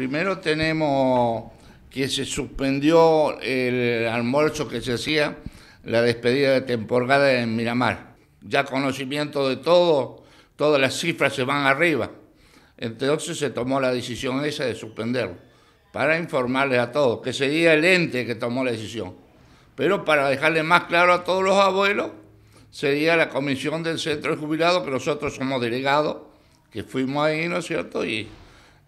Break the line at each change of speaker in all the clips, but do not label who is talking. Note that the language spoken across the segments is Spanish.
Primero tenemos que se suspendió el almuerzo que se hacía, la despedida de temporada en Miramar. Ya conocimiento de todo, todas las cifras se van arriba. Entonces se tomó la decisión esa de suspenderlo, para informarles a todos, que sería el ente que tomó la decisión. Pero para dejarle más claro a todos los abuelos, sería la comisión del centro de jubilados, que nosotros somos delegados, que fuimos ahí, ¿no es cierto? Y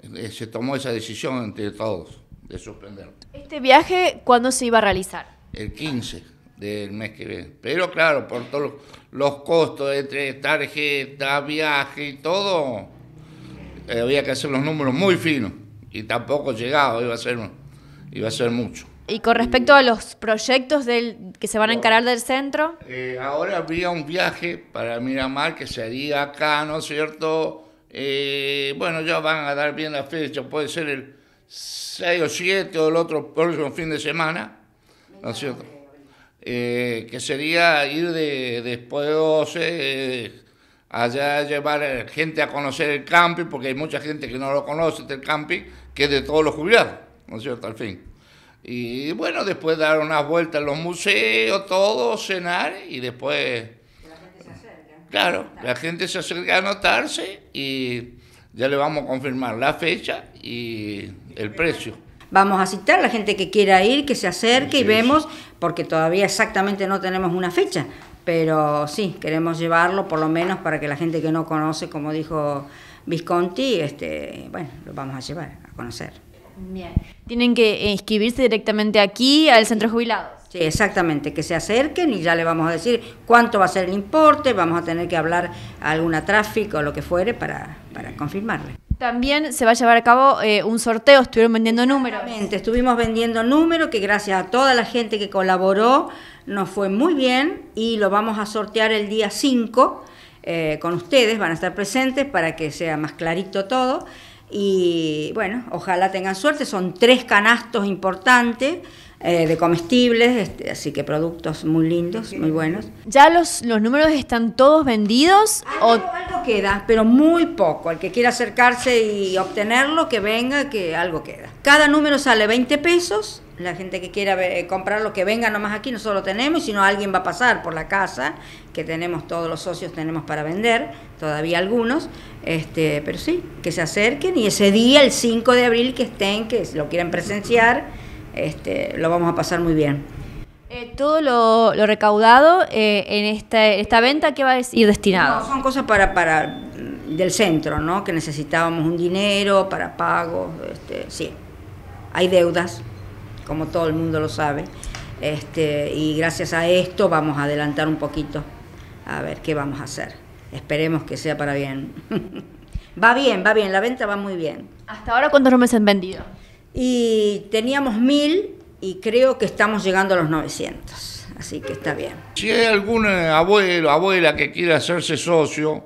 eh, se tomó esa decisión entre todos de suspender.
¿Este viaje cuándo se iba a realizar?
El 15 del mes que viene. Pero claro, por todos los costos entre tarjeta, viaje y todo, eh, había que hacer los números muy finos y tampoco llegaba, iba a ser, iba a ser mucho.
¿Y con respecto a los proyectos del, que se van a encarar del centro?
Eh, ahora habría un viaje para Miramar que sería acá, ¿no es cierto? Eh, bueno, ya van a dar bien la fecha, puede ser el 6 o 7 o el otro próximo fin de semana, ¿no es cierto? Eh, que sería ir de, después 12 eh, allá llevar gente a conocer el camping, porque hay mucha gente que no lo conoce del camping, que es de todos los jubilados, ¿no es cierto? Al fin. Y bueno, después dar unas vueltas a los museos, todo, cenar y después Claro, la gente se acerca a anotarse y ya le vamos a confirmar la fecha y el precio.
Vamos a citar a la gente que quiera ir, que se acerque y vemos, porque todavía exactamente no tenemos una fecha, pero sí, queremos llevarlo por lo menos para que la gente que no conoce, como dijo Visconti, este, bueno, lo vamos a llevar a conocer. Bien. Tienen que inscribirse directamente aquí al centro jubilados. Sí, exactamente, que se acerquen y ya le vamos a decir cuánto va a ser el importe, vamos a tener que hablar a alguna tráfico o lo que fuere para, para confirmarle. También se va a llevar a cabo eh, un sorteo, estuvieron vendiendo números. Exactamente, Estuvimos vendiendo números que gracias a toda la gente que colaboró nos fue muy bien y lo vamos a sortear el día 5 eh, con ustedes, van a estar presentes para que sea más clarito todo y bueno, ojalá tengan suerte, son tres canastos importantes eh, de comestibles, este, así que productos muy lindos, muy buenos. ¿Ya los, números están todos vendidos? Algo, o... queda, pero muy poco. El que quiera acercarse y obtenerlo, que venga, que algo queda. Cada número sale 20 pesos la gente que quiera eh, comprarlo, que venga nomás aquí, nosotros lo tenemos, y si alguien va a pasar por la casa, que tenemos todos los socios, tenemos para vender, todavía algunos, este, pero sí, que se acerquen y ese día, el 5 de abril, que estén, que lo quieran presenciar este, lo vamos a pasar muy bien. Eh, todo lo, recaudado eh, en esta, venta, ¿qué va a ir destinado? son cosas para, mm, del centro, ¿no? Que necesitábamos un dinero para pagos, este, sí. Hay deudas, como todo el mundo lo sabe. Este, y gracias a esto vamos a adelantar un poquito a ver qué vamos a hacer. Esperemos que sea para bien. va bien, va bien, la venta va muy bien. ¿Hasta ahora cuántos nombres han vendido? y teníamos mil y creo que estamos llegando a los 900, así que está bien.
Si hay algún eh, abuelo, abuela que quiera hacerse socio,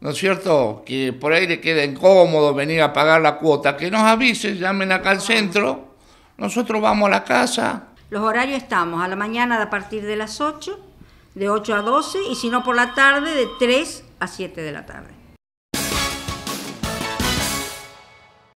¿no es cierto? Que por ahí le queda incómodo venir a pagar la cuota, que nos avise, llamen acá al centro, nosotros vamos a la casa.
Los horarios estamos a la mañana a partir de las 8, de 8 a 12 y si no por la tarde de 3 a 7 de la tarde.